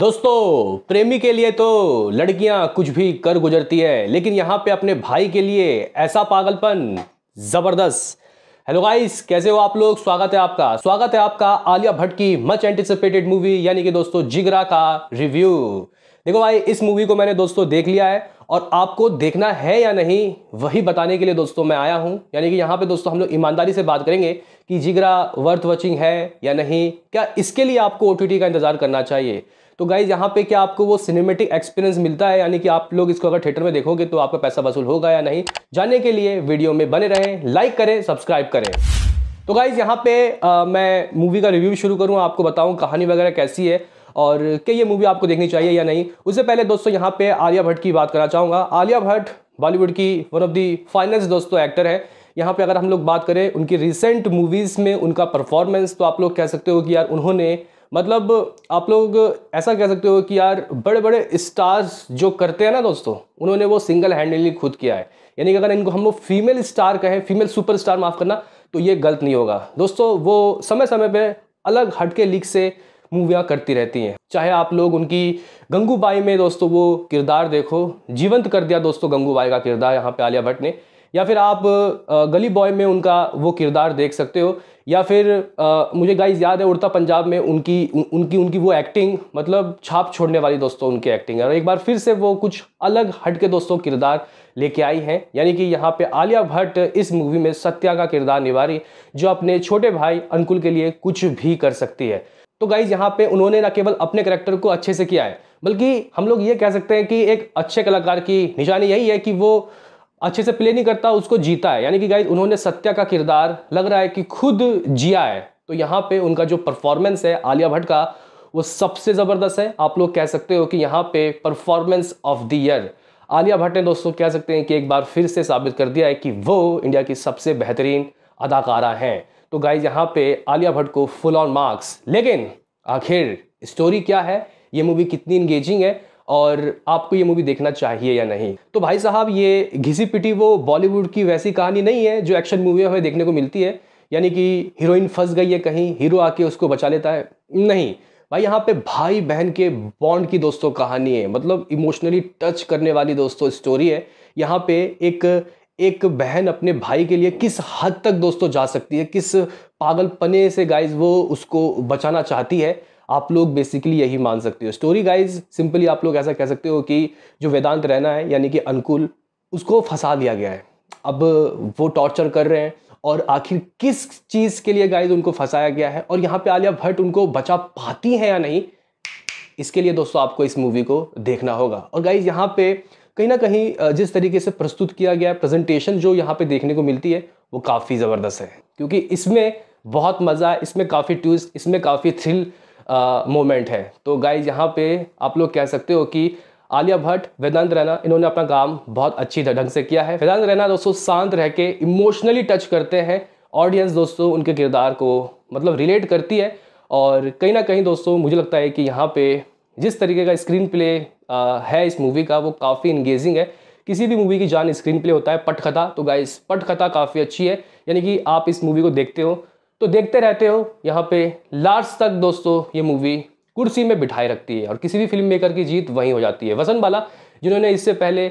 दोस्तों प्रेमी के लिए तो लड़कियां कुछ भी कर गुजरती है लेकिन यहां पे अपने भाई के लिए ऐसा पागलपन जबरदस्त हेलो गाइस कैसे हो आप लोग स्वागत है आपका स्वागत है आपका आलिया भट्ट की मच एंटिसिपेटेड मूवी यानी कि दोस्तों जिगरा का रिव्यू देखो भाई इस मूवी को मैंने दोस्तों देख लिया है और आपको देखना है या नहीं वही बताने के लिए दोस्तों मैं आया हूं यानी कि यहां पे दोस्तों हम लोग ईमानदारी से बात करेंगे कि जिगरा वर्थ वॉचिंग है या नहीं क्या इसके लिए आपको ओ का इंतज़ार करना चाहिए तो गाइज यहाँ पे क्या आपको वो सिनेमेटिक एक्सपीरियंस मिलता है यानी कि आप लोग इसको अगर थिएटर में देखोगे तो आपका पैसा वसूल होगा या नहीं जानने के लिए वीडियो में बने रहें लाइक करें सब्सक्राइब करें तो गाइज यहाँ पे आ, मैं मूवी का रिव्यू शुरू करूँ आपको बताऊँ कहानी वगैरह कैसी है और क्या ये मूवी आपको देखनी चाहिए या नहीं उससे पहले दोस्तों यहाँ पे आलिया भट्ट की बात करना चाहूँगा आलिया भट्ट बॉलीवुड की वन ऑफ दी फाइनेस्ट दोस्तों एक्टर है यहाँ पे अगर हम लोग बात करें उनकी रिसेंट मूवीज़ में उनका परफॉर्मेंस तो आप लोग कह सकते हो कि यार उन्होंने मतलब आप लोग ऐसा कह सकते हो कि यार बड़े बड़े स्टार्स जो करते हैं ना दोस्तों उन्होंने वो सिंगल हैंडली खुद किया है यानी कि अगर इनको हम लोग फीमेल स्टार कहें फीमेल सुपर स्टार माफ़ करना तो ये गलत नहीं होगा दोस्तों वो समय समय पर अलग हटके लीक से मूवियाँ करती रहती हैं चाहे आप लोग उनकी गंगूबाई में दोस्तों वो किरदार देखो जीवंत कर दिया दोस्तों गंगूबाई का किरदार यहाँ पे आलिया भट्ट ने या फिर आप गली बॉय में उनका वो किरदार देख सकते हो या फिर आ, मुझे गाइज याद है उड़ता पंजाब में उनकी उनकी उनकी वो एक्टिंग मतलब छाप छोड़ने वाली दोस्तों उनकी एक्टिंग है और एक बार फिर से वो कुछ अलग हट के दोस्तों किरदार लेके आई हैं यानी कि यहाँ पे आलिया भट्ट इस मूवी में सत्या का किरदार निभा रही जो अपने छोटे भाई अंकुल के लिए कुछ भी कर सकती है तो गाइज यहाँ पे उन्होंने ना केवल अपने करेक्टर को अच्छे से किया है बल्कि हम लोग ये कह सकते हैं कि एक अच्छे कलाकार की निशानी यही है कि वो अच्छे से प्ले नहीं करता उसको जीता है यानी कि गाइज उन्होंने सत्या का किरदार लग रहा है कि खुद जिया है तो यहाँ पे उनका जो परफॉर्मेंस है आलिया भट्ट का वो सबसे ज़बरदस्त है आप लोग कह सकते हो कि यहाँ पे performance of the year Alia Bhatt ने दोस्तों कह सकते हैं कि एक बार फिर से साबित कर दिया है कि वो इंडिया की सबसे बेहतरीन अदाकारा हैं तो गाइज यहाँ पे आलिया भट्ट को फुल ऑन मार्क्स लेकिन आखिर स्टोरी क्या है ये मूवी कितनी इंगेजिंग है और आपको ये मूवी देखना चाहिए या नहीं तो भाई साहब ये घिसी पिटी वो बॉलीवुड की वैसी कहानी नहीं है जो एक्शन मूवी हमें देखने को मिलती है यानी कि हीरोइन फंस गई है कहीं हीरो आके उसको बचा लेता है नहीं भाई यहाँ पे भाई बहन के बॉन्ड की दोस्तों कहानी है मतलब इमोशनली टच करने वाली दोस्तों स्टोरी है यहाँ पे एक एक बहन अपने भाई के लिए किस हद तक दोस्तों जा सकती है किस पागलपने से गाइज वो उसको बचाना चाहती है आप लोग बेसिकली यही मान सकते हो स्टोरी गाइज सिंपली आप लोग ऐसा कह सकते हो कि जो वेदांत रहना है यानी कि अनुकूल उसको फंसा दिया गया है अब वो टॉर्चर कर रहे हैं और आखिर किस चीज़ के लिए गाइज उनको फंसाया गया है और यहाँ पे आलिया भट्ट उनको बचा पाती है या नहीं इसके लिए दोस्तों आपको इस मूवी को देखना होगा और गाइज यहाँ पे कहीं ना कहीं जिस तरीके से प्रस्तुत किया गया है प्रेजेंटेशन जो यहाँ पे देखने को मिलती है वो काफ़ी ज़बरदस्त है क्योंकि इसमें बहुत मज़ा है इसमें काफ़ी ट्विस्ट इसमें काफ़ी थ्रिल मोमेंट है तो गाइज यहाँ पे आप लोग कह सकते हो कि आलिया भट्ट वेदांत रैना इन्होंने अपना काम बहुत अच्छी ढंग से किया है वेदांत रैना दोस्तों शांत रह के इमोशनली टच करते हैं ऑडियंस दोस्तों उनके किरदार को मतलब रिलेट करती है और कहीं ना कहीं दोस्तों मुझे लगता है कि यहाँ पे जिस तरीके का स्क्रीन प्ले है इस मूवी का वो काफ़ी इंगेजिंग है किसी भी मूवी की जान स्क्रीन प्ले होता है पटखथा तो गाइस पटखथा काफ़ी अच्छी है यानी कि आप इस मूवी को देखते हो तो देखते रहते हो यहाँ पे लास्ट तक दोस्तों ये मूवी कुर्सी में बिठाए रखती है और किसी भी फिल्म मेकर की जीत वहीं हो जाती है वसन बाला जिन्होंने इससे पहले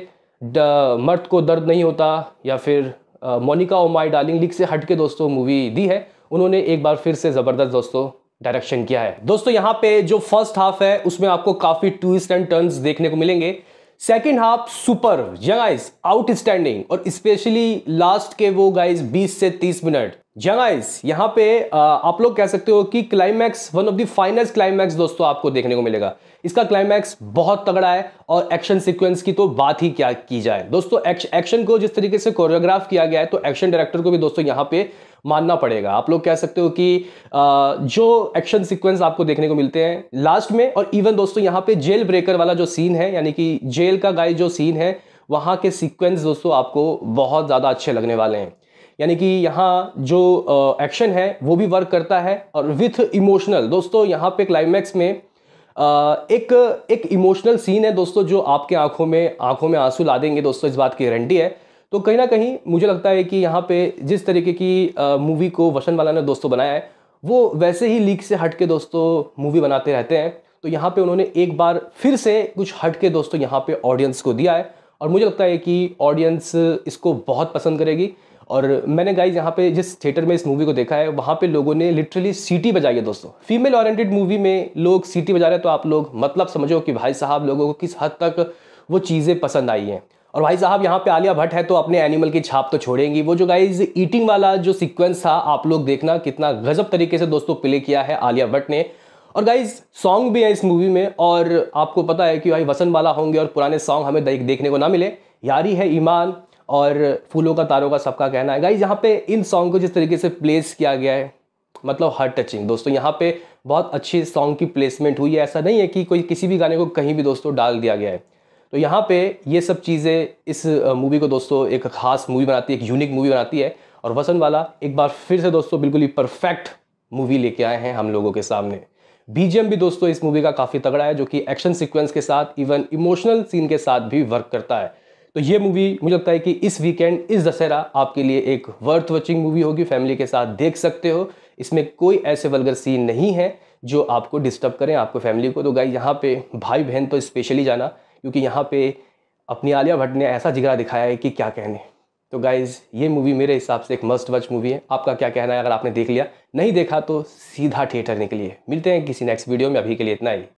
मर्द को दर्द नहीं होता या फिर मोनिका ओ माई डार्लिंग लीग से हट के दोस्तों मूवी दी है उन्होंने एक बार फिर से ज़बरदस्त दोस्तों डायरेक्शन किया है दोस्तों यहाँ पे जो फर्स्ट हाफ है उसमें आपको काफ़ी ट्विस्ट एंड टर्न्स देखने को मिलेंगे second half super young eyes outstanding और स्पेशली लास्ट के वो गाइज 20 से 30 मिनट जगाइस यहां पे uh, आप लोग कह सकते हो कि climax one of the finest climax दोस्तों आपको देखने को मिलेगा इसका क्लाइमैक्स बहुत तगड़ा है और एक्शन सीक्वेंस की तो बात ही क्या की जाए दोस्तों एक्शन को जिस तरीके से कोरियोग्राफ किया गया है तो एक्शन डायरेक्टर को भी दोस्तों यहां पे मानना पड़ेगा आप लोग कह सकते हो कि uh, जो एक्शन सीक्वेंस आपको देखने को मिलते हैं लास्ट में और इवन दोस्तों यहाँ पे जेल ब्रेकर वाला जो सीन है यानी कि जेल का गाय जो सीन है वहां के सीक्वेंस दोस्तों आपको बहुत ज़्यादा अच्छे लगने वाले हैं यानी कि यहाँ जो एक्शन है वो भी वर्क करता है और विथ इमोशनल दोस्तों यहाँ पे क्लाइमैक्स में एक एक इमोशनल सीन है दोस्तों जो आपके आंखों में आंखों में आंसू ला देंगे दोस्तों इस बात की गारंटी है तो कहीं ना कहीं मुझे लगता है कि यहाँ पे जिस तरीके की मूवी को वसन वाला ने दोस्तों बनाया है वो वैसे ही लीक से हट के दोस्तों मूवी बनाते रहते हैं तो यहाँ पे उन्होंने एक बार फिर से कुछ हट के दोस्तों यहाँ पे ऑडियंस को दिया है और मुझे लगता है कि ऑडियंस इसको बहुत पसंद करेगी और मैंने गाइज यहाँ पे जिस थिएटर में इस मूवी को देखा है वहाँ पे लोगों ने लिटरली सीटी बजाई है दोस्तों फीमेल ओरिएंटेड मूवी में लोग सीटी बजा रहे हैं तो आप लोग मतलब समझो कि भाई साहब लोगों को किस हद तक वो चीज़ें पसंद आई हैं और भाई साहब यहाँ पे आलिया भट्ट है तो अपने एनिमल की छाप तो छोड़ेंगी वो जो गाइज ईटिंग वाला जो सिक्वेंस था आप लोग देखना कितना गजब तरीके से दोस्तों प्ले किया है आलिया भट्ट ने और गाइज सॉन्ग भी है इस मूवी में और आपको पता है कि भाई वसन वाला होंगे और पुराने सॉन्ग हमें देखने को ना मिले यारी है ईमान और फूलों का तारों का सबका कहना है गाइज यहाँ पे इन सॉन्ग को जिस तरीके से प्लेस किया गया है मतलब हर टचिंग दोस्तों यहाँ पे बहुत अच्छी सॉन्ग की प्लेसमेंट हुई है ऐसा नहीं है कि कोई किसी भी गाने को कहीं भी दोस्तों डाल दिया गया है तो यहाँ पे ये सब चीज़ें इस मूवी को दोस्तों एक खास मूवी बनाती है एक यूनिक मूवी बनाती है और वसन वाला एक बार फिर से दोस्तों बिल्कुल ही परफेक्ट मूवी लेके आए हैं हम लोगों के सामने बीजीएम भी दोस्तों इस मूवी का काफ़ी तगड़ा है जो कि एक्शन सीक्वेंस के साथ इवन इमोशनल सीन के साथ भी वर्क करता है तो ये मूवी मुझे लगता है कि इस वीकेंड इस दशहरा आपके लिए एक वर्थ वॉचिंग मूवी होगी फैमिली के साथ देख सकते हो इसमें कोई ऐसे वलगर सीन नहीं है जो आपको डिस्टर्ब करें आपको फैमिली को तो गाई यहाँ पे भाई बहन तो स्पेशली जाना क्योंकि यहाँ पे अपनी आलिया भट्ट ने ऐसा जिगरा दिखाया है कि क्या कहने तो गाइज़ ये मूवी मेरे हिसाब से एक मस्ट वच मूवी है आपका क्या कहना है अगर आपने देख लिया नहीं देखा तो सीधा थिएटर निकलिए मिलते हैं किसी नेक्स्ट वीडियो में अभी के लिए इतना ही